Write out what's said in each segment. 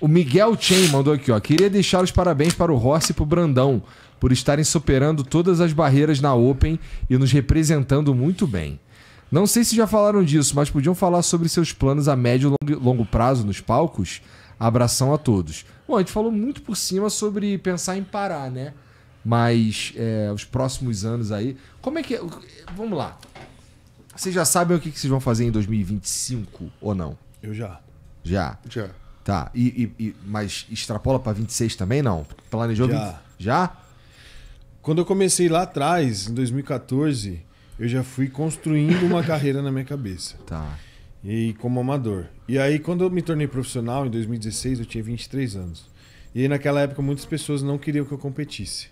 O Miguel Chen mandou aqui, ó. Queria deixar os parabéns para o Rossi e para o Brandão por estarem superando todas as barreiras na Open e nos representando muito bem. Não sei se já falaram disso, mas podiam falar sobre seus planos a médio e longo prazo nos palcos? Abração a todos. Bom, a gente falou muito por cima sobre pensar em parar, né? Mas é, os próximos anos aí. Como é que. É? Vamos lá. Vocês já sabem o que vocês vão fazer em 2025 ou não? Eu já. Já? Já. Tá, e, e, e mas extrapola para 26 também não? Planejou já. 20... já? Quando eu comecei lá atrás, em 2014, eu já fui construindo uma carreira na minha cabeça. Tá. E como amador. E aí quando eu me tornei profissional em 2016, eu tinha 23 anos. E aí, naquela época muitas pessoas não queriam que eu competisse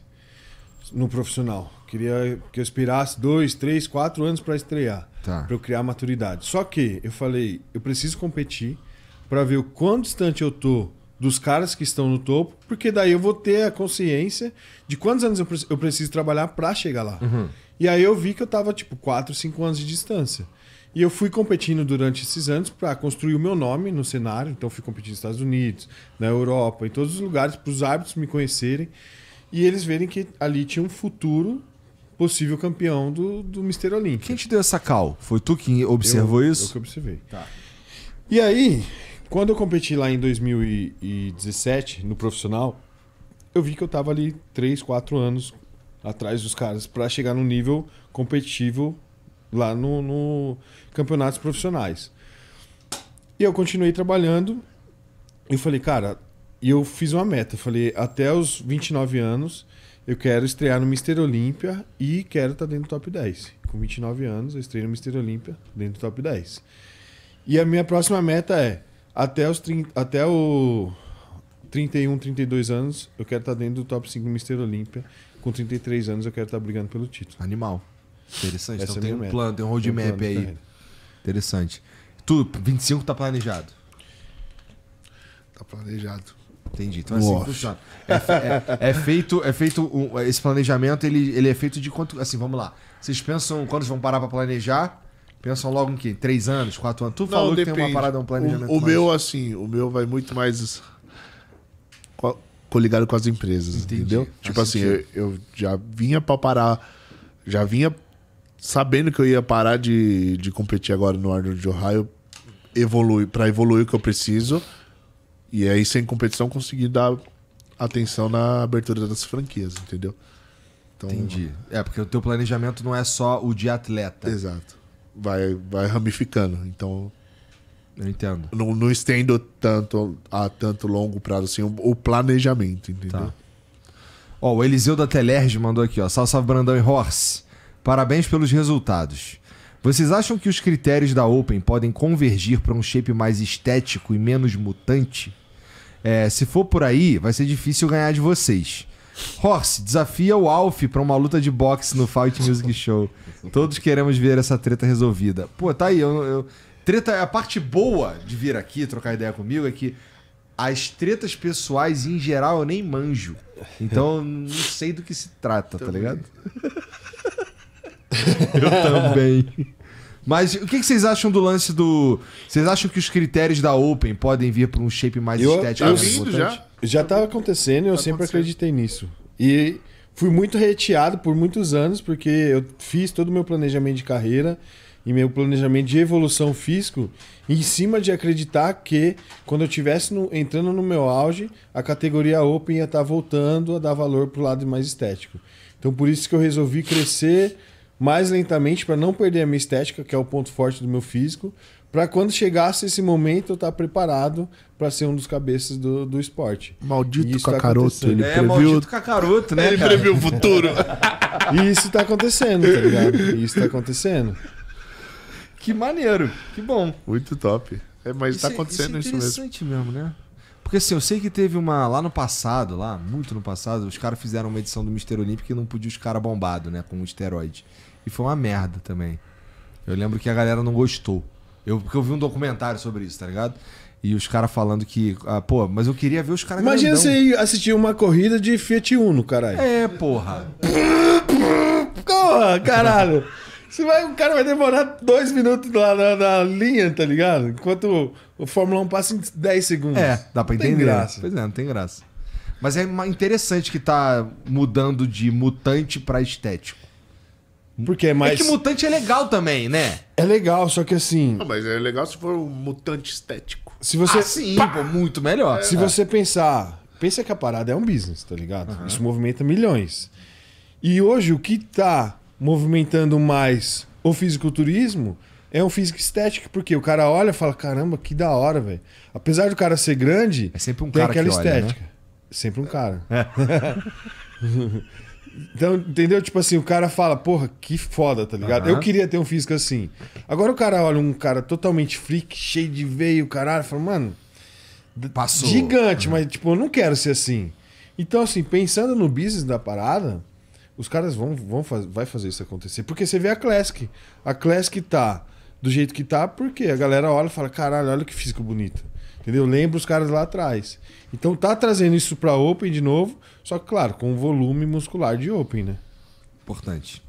no profissional. Queria que eu esperasse dois, três, quatro anos para estrear, tá. para eu criar maturidade. Só que eu falei, eu preciso competir para ver o quão distante eu tô dos caras que estão no topo, porque daí eu vou ter a consciência de quantos anos eu preciso trabalhar para chegar lá. Uhum. E aí eu vi que eu tava tipo 4, 5 anos de distância. E eu fui competindo durante esses anos para construir o meu nome no cenário. Então, fui competindo nos Estados Unidos, na Europa, em todos os lugares, para os árbitros me conhecerem e eles verem que ali tinha um futuro possível campeão do, do Mister Olímpico. Quem te deu essa cal? Foi tu que observou eu, isso? Eu que observei. Tá. E aí, quando eu competi lá em 2017 no profissional, eu vi que eu tava ali 3, 4 anos atrás dos caras para chegar num nível competitivo lá no, no campeonatos profissionais. E eu continuei trabalhando e falei, cara, e eu fiz uma meta. Falei, até os 29 anos eu quero estrear no Mister Olímpia e quero estar tá dentro do top 10. Com 29 anos eu estrei no Mister Olímpia dentro do top 10. E a minha próxima meta é até os 30, até o 31, 32 anos, eu quero estar dentro do top 5 do Mister Olímpia. Com 33 anos, eu quero estar brigando pelo título. Animal. Interessante. Essa então é tem um meta. plano, tem um roadmap tem um aí. Interessante. Tu, 25 tá planejado. Tá planejado. Entendi. Então é assim funciona. É, é, é, feito, é feito um, esse planejamento, ele, ele é feito de quanto? Assim, vamos lá. Vocês pensam quando vocês vão parar para planejar? Pensam logo em quê? Três anos, quatro anos? Tu falou depende. que tem uma parada, um planejamento. O, o meu, assim, o meu vai muito mais coligado com as empresas, Entendi. entendeu? Faz tipo assim, eu, eu, já vinha pra parar, já vinha sabendo que eu ia parar de, de competir agora no Arnold de Ohio evolui, para evoluir o que eu preciso. E aí, sem competição, conseguir dar atenção na abertura das franquias, entendeu? Então, Entendi. É, porque o teu planejamento não é só o de atleta. Exato vai, vai ramificando. Então. Eu entendo. Não, não estendo tanto a tanto longo prazo, assim, o, o planejamento, entendeu? Tá. Ó, o Eliseu da Telerge mandou aqui, ó. Salsa Brandão e Horse. Parabéns pelos resultados. Vocês acham que os critérios da Open podem convergir para um shape mais estético e menos mutante? É, se for por aí, vai ser difícil ganhar de vocês. Horse desafia o Alf pra uma luta de boxe no Fight Music Show. Todos queremos ver essa treta resolvida. Pô, tá aí. Eu, eu... Treta, a parte boa de vir aqui trocar ideia comigo é que as tretas pessoais, em geral, eu nem manjo. Então, não sei do que se trata, tá ligado? eu também. Mas o que, vocês acham do lance do. Vocês acham que os critérios da Open podem vir para um shape mais eu, estético? Tá vindo já. Já estava tá acontecendo, e eu tá sempre acreditei nisso. E fui muito reteado por muitos anos, porque eu fiz todo o meu planejamento de carreira e meu planejamento de evolução físico em cima de acreditar que quando eu estivesse entrando no meu auge, a categoria Open ia estar tá voltando a dar valor para o lado mais estético. Então por isso que eu resolvi crescer mais lentamente para não perder a minha estética, que é o ponto forte do meu físico, para quando chegasse esse momento eu estar tá preparado para ser um dos cabeças do, do esporte. Maldito Cacaroto, tá ele é, previu... maldito Cacaroto, né? Ele cara? previu o futuro. e isso tá acontecendo, tá ligado? isso tá acontecendo. Que maneiro, que bom. Muito top. É, mas isso tá é, é acontecendo isso, é interessante isso mesmo. mesmo, né? Porque assim, eu sei que teve uma. Lá no passado, lá, muito no passado, os caras fizeram uma edição do Mister Olímpico e não podia os caras bombado né? Com um esteroide. E foi uma merda também. Eu lembro que a galera não gostou. Eu, porque eu vi um documentário sobre isso, tá ligado? E os caras falando que. Ah, pô, mas eu queria ver os caras. Imagina grandão. você assistir uma corrida de Fiat Uno, caralho. É, porra. porra, caralho. Você vai, o cara vai demorar dois minutos lá na, na linha, tá ligado? Enquanto o, Fórmula 1 passa em 10 segundos. É, dá pra não entender. Tem graça. Pois é, não tem graça. Mas é interessante que tá mudando de mutante para estético. Porque é, é mais. É que mutante é legal também, né? É legal, só que assim. Não, ah, mas é legal se for um mutante estético. Se você. Ah, sim, pô, muito melhor. se é. você pensar. Pensa que a parada é um business, tá ligado? Uhum. Isso movimenta milhões. E hoje o que tá movimentando mais o fisiculturismo é um físico estético, porque o cara olha e fala: caramba, que da hora, velho. Apesar do cara ser grande, é sempre um tem cara aquela que estética. Olha, né? Sempre um cara. É. Então, entendeu? Tipo assim, o cara fala, porra, que foda, tá ligado? Uhum. Eu queria ter um físico assim. Agora o cara olha um cara totalmente freak, cheio de veio, caralho, fala, mano. Passou. Gigante, uhum. mas tipo, eu não quero ser assim. Então, assim, pensando no business da parada, os caras vão, vão faz, vai fazer isso acontecer. Porque você vê a Classic. A Classic tá do jeito que tá, porque a galera olha e fala, caralho, olha que físico bonito. Entendeu? Lembra os caras lá atrás. Então tá trazendo isso para Open de novo, só que, claro, com volume muscular de Open, né? Importante.